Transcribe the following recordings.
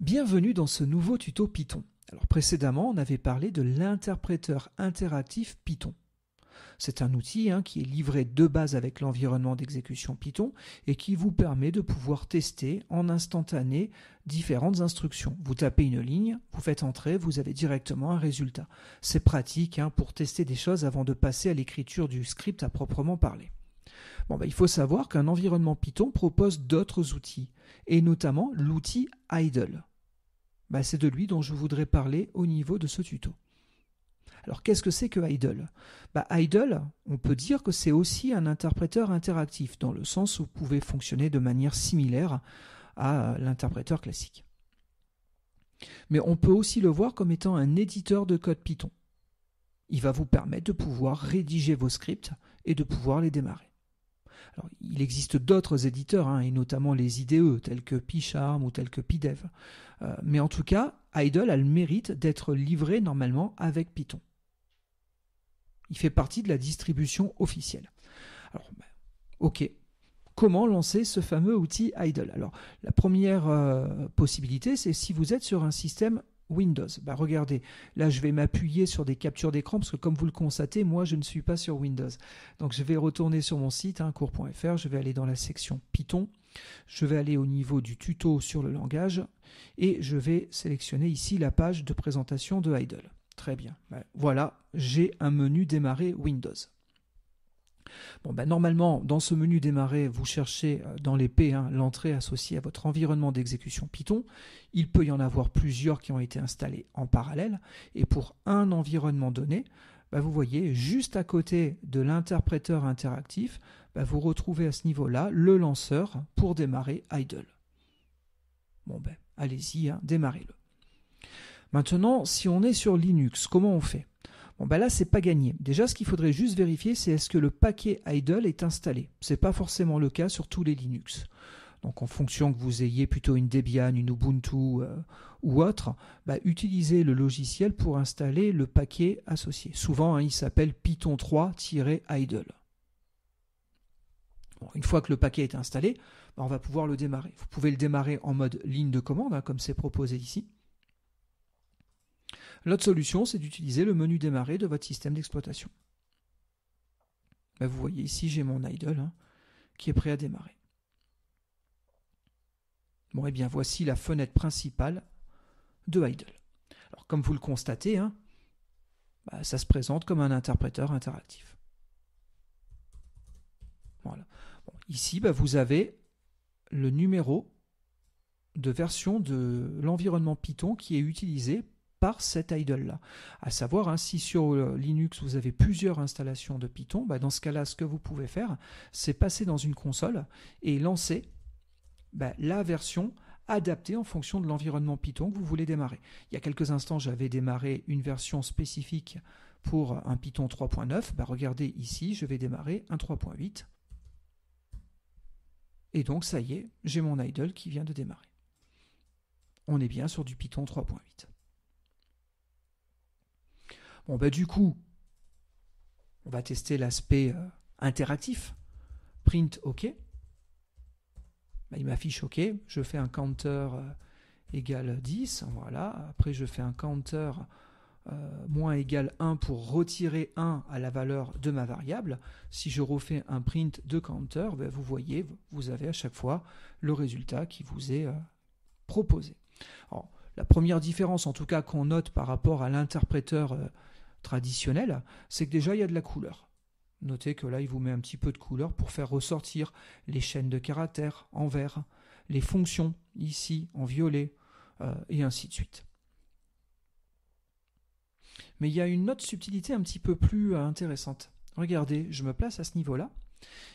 Bienvenue dans ce nouveau tuto Python. Alors précédemment, on avait parlé de l'interpréteur interactif Python. C'est un outil hein, qui est livré de base avec l'environnement d'exécution Python et qui vous permet de pouvoir tester en instantané différentes instructions. Vous tapez une ligne, vous faites entrer, vous avez directement un résultat. C'est pratique hein, pour tester des choses avant de passer à l'écriture du script à proprement parler. Bah, il faut savoir qu'un environnement Python propose d'autres outils, et notamment l'outil idle. Bah, c'est de lui dont je voudrais parler au niveau de ce tuto. Alors qu'est-ce que c'est que idle bah, Idle, on peut dire que c'est aussi un interpréteur interactif, dans le sens où vous pouvez fonctionner de manière similaire à l'interpréteur classique. Mais on peut aussi le voir comme étant un éditeur de code Python. Il va vous permettre de pouvoir rédiger vos scripts et de pouvoir les démarrer il existe d'autres éditeurs, hein, et notamment les IDE, tels que PyCharm ou tels que PyDev. Euh, mais en tout cas, Idle a le mérite d'être livré normalement avec Python. Il fait partie de la distribution officielle. Alors, ben, ok. Comment lancer ce fameux outil Idle Alors, la première euh, possibilité, c'est si vous êtes sur un système Windows. Bah regardez, là je vais m'appuyer sur des captures d'écran parce que comme vous le constatez, moi je ne suis pas sur Windows. Donc je vais retourner sur mon site hein, cours.fr, je vais aller dans la section Python, je vais aller au niveau du tuto sur le langage et je vais sélectionner ici la page de présentation de Idle. Très bien. Bah, voilà, j'ai un menu démarrer Windows. Bon, ben normalement, dans ce menu démarrer, vous cherchez euh, dans les P hein, l'entrée associée à votre environnement d'exécution Python. Il peut y en avoir plusieurs qui ont été installés en parallèle. Et pour un environnement donné, bah, vous voyez, juste à côté de l'interpréteur interactif, bah, vous retrouvez à ce niveau-là le lanceur pour démarrer idle. Bon, ben, allez-y, hein, démarrez-le. Maintenant, si on est sur Linux, comment on fait Bon, ce ben là, c'est pas gagné. Déjà, ce qu'il faudrait juste vérifier, c'est est-ce que le paquet idle est installé. C'est pas forcément le cas sur tous les Linux. Donc, en fonction que vous ayez plutôt une Debian, une Ubuntu euh, ou autre, bah, utilisez le logiciel pour installer le paquet associé. Souvent, hein, il s'appelle Python 3-idle. une fois que le paquet est installé, bah, on va pouvoir le démarrer. Vous pouvez le démarrer en mode ligne de commande, hein, comme c'est proposé ici. L'autre solution, c'est d'utiliser le menu démarrer de votre système d'exploitation. Bah, vous voyez ici, j'ai mon idle hein, qui est prêt à démarrer. Bon, et eh bien voici la fenêtre principale de idle. Alors, comme vous le constatez, hein, bah, ça se présente comme un interpréteur interactif. Voilà. ici, bah, vous avez le numéro de version de l'environnement Python qui est utilisé par cet idle-là. À savoir, ainsi hein, si sur euh, Linux vous avez plusieurs installations de Python, bah, dans ce cas-là, ce que vous pouvez faire, c'est passer dans une console et lancer bah, la version adaptée en fonction de l'environnement Python que vous voulez démarrer. Il y a quelques instants, j'avais démarré une version spécifique pour un Python 3.9. Bah, regardez ici, je vais démarrer un 3.8. Et donc, ça y est, j'ai mon idle qui vient de démarrer. On est bien sur du Python 3.8. Bon, bah, du coup, on va tester l'aspect euh, interactif. Print OK. Bah, il m'affiche OK. Je fais un counter euh, égal 10. Voilà. Après, je fais un counter euh, moins égal 1 pour retirer 1 à la valeur de ma variable. Si je refais un print de counter, bah, vous voyez, vous avez à chaque fois le résultat qui vous est proposé. la première différence, en tout cas, qu'on note par rapport à l'interpréteur Traditionnel, c'est que déjà il y a de la couleur. Notez que là, il vous met un petit peu de couleur pour faire ressortir les chaînes de caractères en vert, les fonctions ici en violet, euh, et ainsi de suite. Mais il y a une autre subtilité un petit peu plus euh, intéressante. Regardez, je me place à ce niveau-là,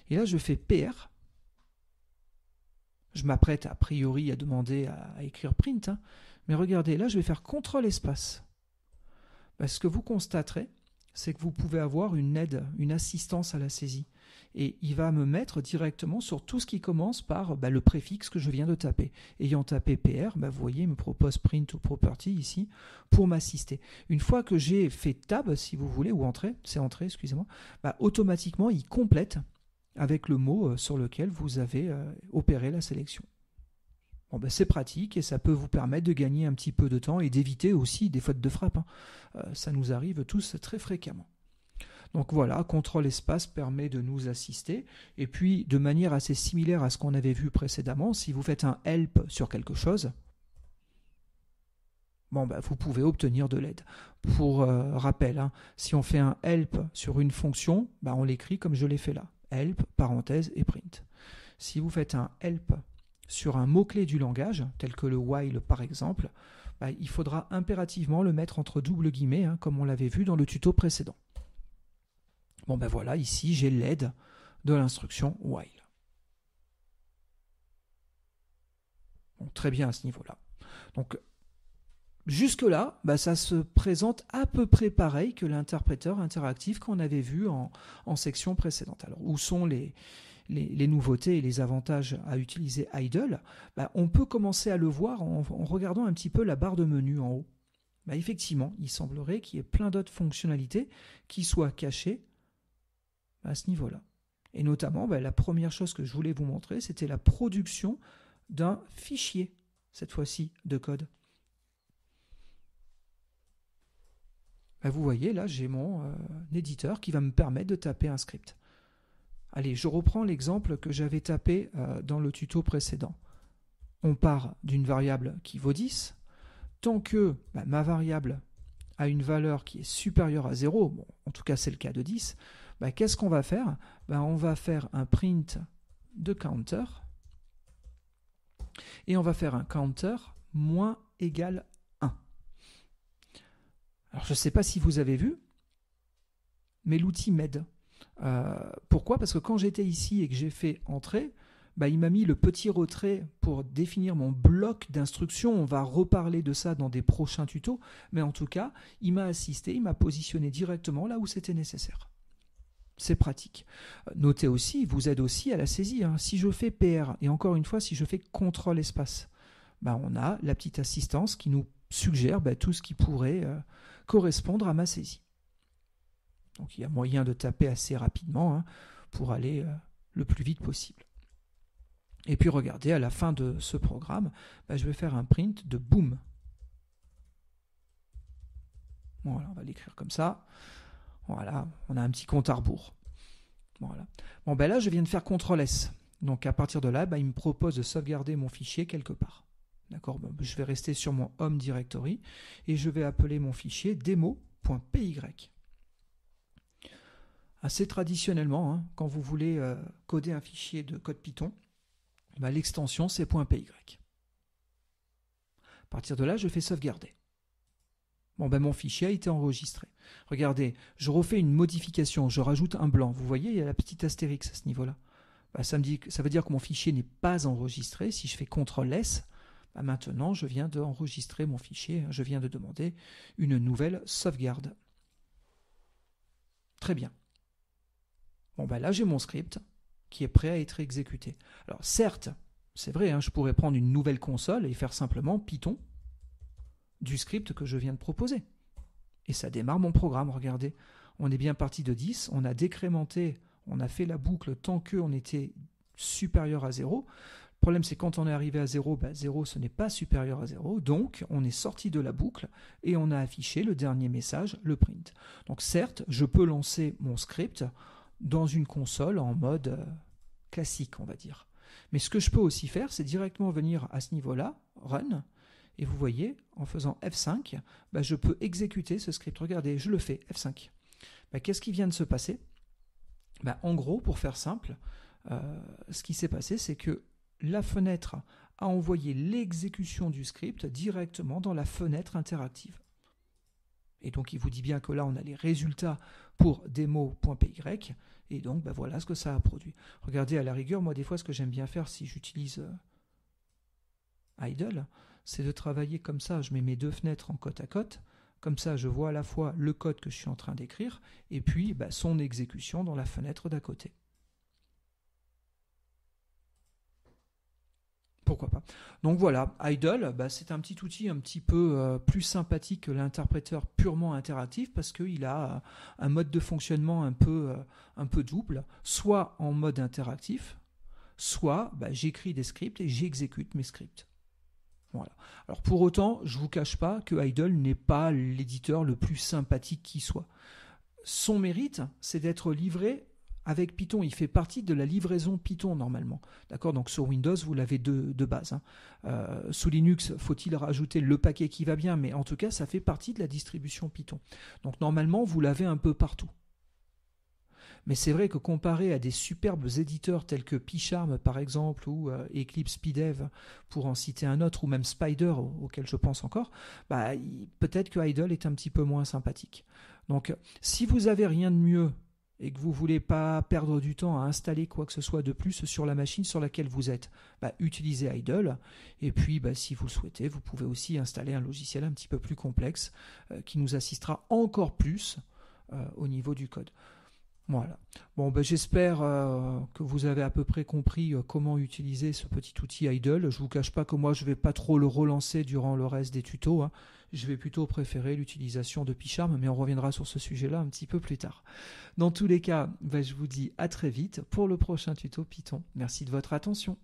et là je fais PR. Je m'apprête a priori à demander à, écrire print, hein. mais regardez, là je vais faire CTRL espace. Bah, ce que vous constaterez, c'est que vous pouvez avoir une aide, une assistance à la saisie. Et il va me mettre directement sur tout ce qui commence par bah, le préfixe que je viens de taper. Ayant tapé PR, bah, vous voyez, il me propose print ou property ici pour m'assister. Une fois que j'ai fait tab, si vous voulez, ou entrée, c'est entrée, excusez-moi, automatiquement, il complète avec le mot euh, sur lequel vous avez euh, opéré la sélection. Ben, c'est pratique et ça peut vous permettre de gagner un petit peu de temps et d'éviter aussi des fautes de frappe. Hein. Euh, ça nous arrive tous très fréquemment. Donc voilà, contrôle espace permet de nous assister. Et puis, de manière assez similaire à ce qu'on avait vu précédemment, si vous faites un help sur quelque chose, bon, ben, vous pouvez obtenir de l'aide. Pour euh, rappel, hein, si on fait un help sur une fonction, ben, on l'écrit comme je l'ai fait là. Help, parenthèse et print. Si vous faites un help sur un mot-clé du langage, tel que le while par exemple, bah, il faudra impérativement le mettre entre double guillemets, hein, comme on l'avait vu dans le tuto précédent. Bon ben voilà, ici j'ai l'aide de l'instruction while. très bien à ce niveau-là. Donc jusque-là, bah, ça se présente à peu près pareil que l'interpréteur interactif qu'on avait vu en, section précédente. Alors où sont les, les, nouveautés et les avantages à utiliser idle, bah, on peut commencer à le voir en, regardant un petit peu la barre de menu en haut. Bah, effectivement, il semblerait qu'il y ait plein d'autres fonctionnalités qui soient cachées à ce niveau-là. Et notamment, bah, la première chose que je voulais vous montrer, c'était la production d'un fichier, cette fois-ci, de code. vous voyez, là, j'ai mon euh, éditeur qui va me permettre de taper un script. Allez, je reprends l'exemple que j'avais tapé euh, dans le tuto précédent. On part d'une variable qui vaut 10. Tant que bah, ma variable a une valeur qui est supérieure à 0, bon, en tout cas c'est le cas de 10, bah, qu'est-ce qu'on va faire bah, On va faire un print de counter et on va faire un counter moins égal 1. Alors je ne sais pas si vous avez vu, mais l'outil m'aide. Euh, pourquoi Parce que quand j'étais ici et que j'ai fait entrer, bah, il m'a mis le petit retrait pour définir mon bloc d'instructions. On va reparler de ça dans des prochains tutos, mais en tout cas, il m'a assisté, il m'a positionné directement là où c'était nécessaire. C'est pratique. Euh, notez aussi, il vous aide aussi à la saisie. Hein. Si je fais PR, et encore une fois, si je fais contrôle espace, bah, on a la petite assistance qui nous suggère bah, tout ce qui pourrait euh, correspondre à ma saisie. Donc il y a moyen de taper assez rapidement hein, pour aller euh, le plus vite possible. Et puis regardez, à la fin de ce programme, bah, je vais faire un print de boom. Voilà, on va l'écrire comme ça. Voilà, on a un petit compte à rebours. Bon, ben là, je viens de faire CTRL S. Donc à partir de là, bah, il me propose de sauvegarder mon fichier quelque part. D'accord Je vais rester sur mon home directory et je vais appeler mon fichier demo.py assez traditionnellement, hein, quand vous voulez euh, coder un fichier de code Python, bah, l'extension c'est .py. À partir de là, je fais sauvegarder. Bon, ben mon fichier a été enregistré. Regardez, je refais une modification, je rajoute un blanc. Vous voyez, il y a la petite astérix à ce niveau-là. Bah, ça, veut dire que mon fichier n'est pas enregistré. Si je fais CTRL S, bah, maintenant je viens d'enregistrer mon fichier, je viens de demander une nouvelle sauvegarde. Très bien. Bon, ben là, j'ai mon script qui est prêt à être exécuté. Alors, certes, c'est vrai, hein, je pourrais prendre une nouvelle console et faire simplement Python du script que je viens de proposer. Et ça démarre mon programme, regardez. On est bien parti de 10, on a décrémenté, on a fait la boucle tant qu'on était supérieur à 0. Le problème, c'est quand on est arrivé à 0, 0, ben, ce n'est pas supérieur à 0. Donc, on est sorti de la boucle et on a affiché le dernier message, le print. Donc, certes, je peux lancer mon script dans une console en mode euh, classique, on va dire. Mais ce que je peux aussi faire, c'est directement venir à ce niveau-là, run, et vous voyez, en faisant F5, bah, je peux exécuter ce script. Regardez, je le fais, F5. Bah, qu'est-ce qui vient de se passer bah, En gros, pour faire simple, euh, ce qui s'est passé, c'est que la fenêtre a envoyé l'exécution du script directement dans la fenêtre interactive. Et donc il vous dit bien que là, on a les résultats pour demo.py. Et donc, ben voilà ce que ça a produit. Regardez, à la rigueur, moi, des fois, ce que j'aime bien faire si j'utilise euh, Idle, c'est de travailler comme ça. Je mets mes deux fenêtres en côte à côte. Comme ça, je vois à la fois le code que je suis en train d'écrire et puis ben, son exécution dans la fenêtre d'à côté. pourquoi pas. Donc voilà, Idle, bah, c'est un petit outil un petit peu euh, plus sympathique que l'interpréteur purement interactif parce qu'il a euh, un mode de fonctionnement un peu, euh, un peu double, soit en mode interactif, soit bah, j'écris des scripts et j'exécute mes scripts. Voilà. Alors pour autant, je ne vous cache pas que Idle n'est pas l'éditeur le plus sympathique qui soit. Son mérite, c'est d'être livré avec Python. Il fait partie de la livraison Python normalement. D'accord Donc sur Windows, vous l'avez de, base. Hein. Euh, sous Linux, faut-il rajouter le paquet qui va bien, mais en tout cas, ça fait partie de la distribution Python. Donc normalement, vous l'avez un peu partout. Mais c'est vrai que comparé à des superbes éditeurs tels que PyCharm par exemple ou euh, Eclipse PDev, pour en citer un autre ou même Spider auquel je pense encore, bah, peut-être que Idle est un petit peu moins sympathique. Donc si vous avez rien de mieux et que vous ne voulez pas perdre du temps à installer quoi que ce soit de plus sur la machine sur laquelle vous êtes, bah, utilisez Idle. Et puis, bah, si vous le souhaitez, vous pouvez aussi installer un logiciel un petit peu plus complexe euh, qui nous assistera encore plus euh, au niveau du code. Voilà. Bon, ben, j'espère euh, que vous avez à peu près compris euh, comment utiliser ce petit outil Idle. Je vous cache pas que moi, je vais pas trop le relancer durant le reste des tutos. Hein. Je vais plutôt préférer l'utilisation de PyCharm, mais on reviendra sur ce sujet-là un petit peu plus tard. Dans tous les cas, ben, je vous dis à très vite pour le prochain tuto Python. Merci de votre attention.